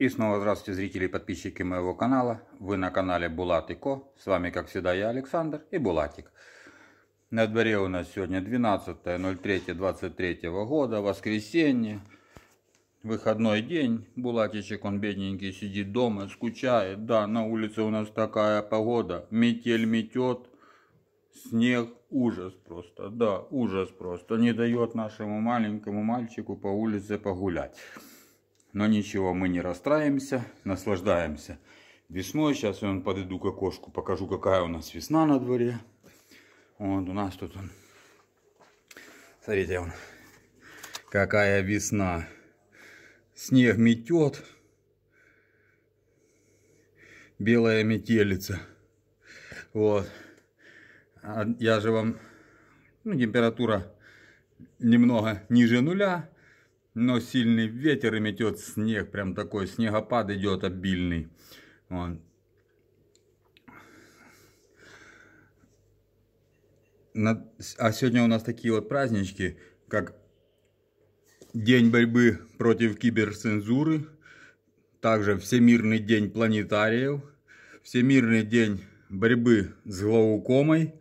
И снова здравствуйте, зрители и подписчики моего канала. Вы на канале Булат и Ко. С вами, как всегда, я Александр и Булатик. На дворе у нас сегодня 12.03.23 года, воскресенье. Выходной день. Булатичек, он бедненький, сидит дома, скучает. Да, на улице у нас такая погода. Метель метет, снег, ужас просто. Да, ужас просто. Не дает нашему маленькому мальчику по улице погулять. Но ничего, мы не расстраиваемся, наслаждаемся весной. Сейчас я вам подойду к окошку, покажу, какая у нас весна на дворе. Вот у нас тут он. Смотрите, он. Какая весна. Снег метет. Белая метелица. Вот. А я же вам... Ну, температура немного ниже нуля но сильный ветер и метет снег, прям такой снегопад идет обильный. Вон. А сегодня у нас такие вот празднички, как День борьбы против киберцензуры, также Всемирный день планетариев, Всемирный день борьбы с глаукомой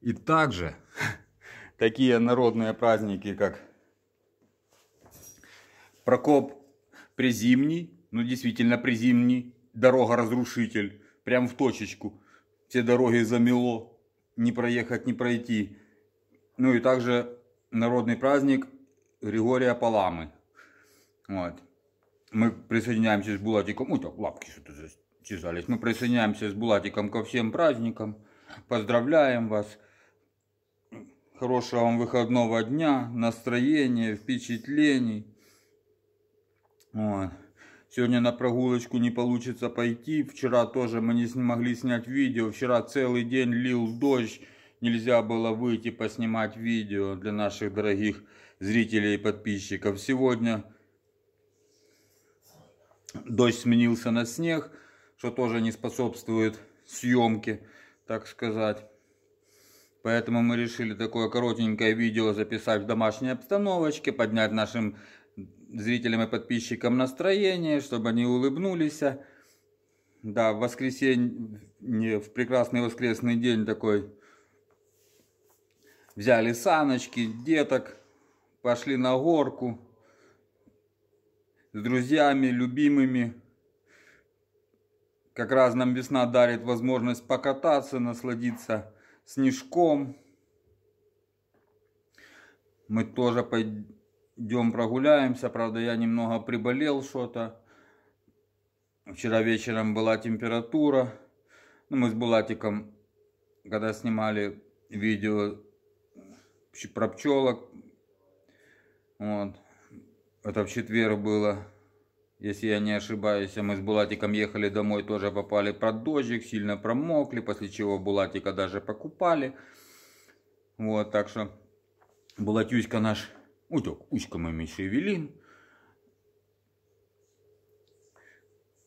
и также такие народные праздники, как Прокоп Призимний, ну действительно Призимний, дорога-разрушитель, прям в точечку. Все дороги замело, не проехать, не пройти. Ну и также народный праздник Григория Паламы. Вот. Мы присоединяемся с Булатиком, ну так, лапки что-то зачесались. Мы присоединяемся с Булатиком ко всем праздникам. Поздравляем вас. Хорошего вам выходного дня, настроения, впечатлений. Вот. Сегодня на прогулочку не получится пойти. Вчера тоже мы не смогли снять видео. Вчера целый день лил дождь. Нельзя было выйти поснимать видео для наших дорогих зрителей и подписчиков. Сегодня дождь сменился на снег, что тоже не способствует съемке, так сказать. Поэтому мы решили такое коротенькое видео записать в домашней обстановочке, поднять нашим зрителям и подписчикам настроение, чтобы они улыбнулись. Да, в воскресенье, в прекрасный воскресный день такой, взяли саночки, деток, пошли на горку с друзьями, любимыми. Как раз нам весна дарит возможность покататься, насладиться снежком. Мы тоже пойдем Идем прогуляемся. Правда, я немного приболел что-то. Вчера вечером была температура. Ну, мы с Булатиком, когда снимали видео про пчелок, вот, это в четверг было, если я не ошибаюсь, а мы с Булатиком ехали домой, тоже попали под дождик, сильно промокли, после чего Булатика даже покупали. Вот, так что Булатюська наш утек усиком ими шевелим.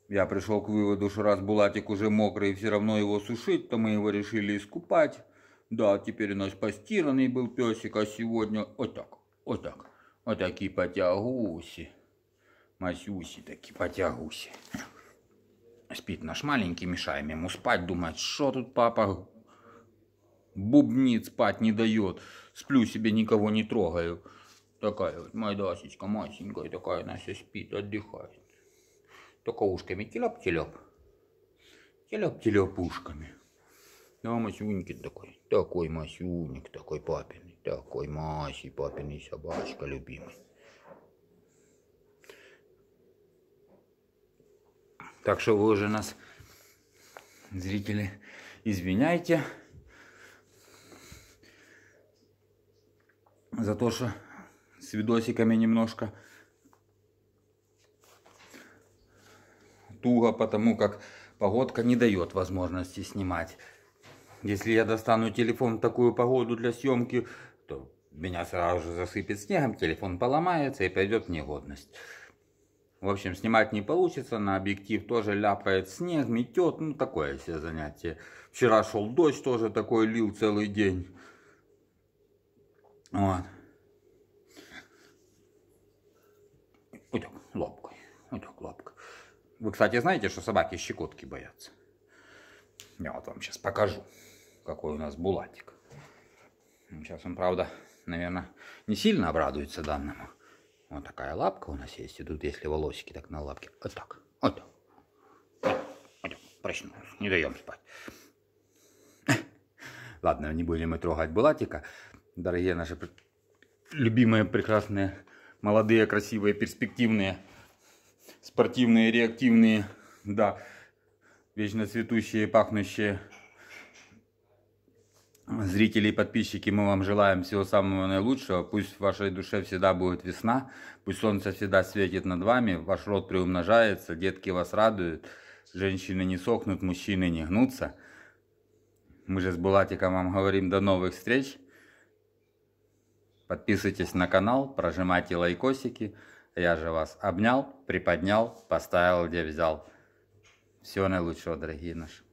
Я пришел к выводу, что раз Булатик уже мокрый и все равно его сушить, то мы его решили искупать. Да, теперь у нас постиранный был песик, а сегодня вот так, вот так. Вот такие потягуси. Масюси такие потягуси. Спит наш маленький, мешаем ему спать, думать, что тут папа бубнит, спать не дает. Сплю себе, никого не трогаю. Такая вот моя майдасечка масенькая, такая она все спит, отдыхает. Только ушками телеп-телеп. Телеп-телеп ушками. Да, ну, Масюнькин такой. Такой Масюник, такой папиный. Такой Маси, папиный собачка любимый. Так что вы уже нас, зрители, извиняйте за то, что с видосиками немножко туго, потому как погодка не дает возможности снимать. Если я достану телефон в такую погоду для съемки, то меня сразу же засыпет снегом, телефон поломается и пойдет в негодность. В общем, снимать не получится, на объектив тоже ляпает снег, метет, ну такое все занятие. Вчера шел дождь, тоже такой лил целый день. Вот. Вы, кстати, знаете, что собаки щекотки боятся? Я вот вам сейчас покажу, какой у нас булатик. Сейчас ну, он, правда, наверное, не сильно обрадуется данному. Вот такая лапка у нас есть. И тут, если волосики так на лапке. Вот так. Вот Пойдем, проснулся. Не даем спать. Ладно, не будем мы трогать Булатика. Дорогие наши любимые, прекрасные, молодые, красивые, перспективные спортивные, реактивные, да, вечно цветущие, пахнущие зрители и подписчики, мы вам желаем всего самого наилучшего. Пусть в вашей душе всегда будет весна, пусть солнце всегда светит над вами, ваш рот приумножается, детки вас радуют, женщины не сохнут, мужчины не гнутся. Мы же с Булатиком вам говорим до новых встреч. Подписывайтесь на канал, прожимайте лайкосики. Я же вас обнял, приподнял, поставил, где взял. Всего наилучшего, дорогие наши.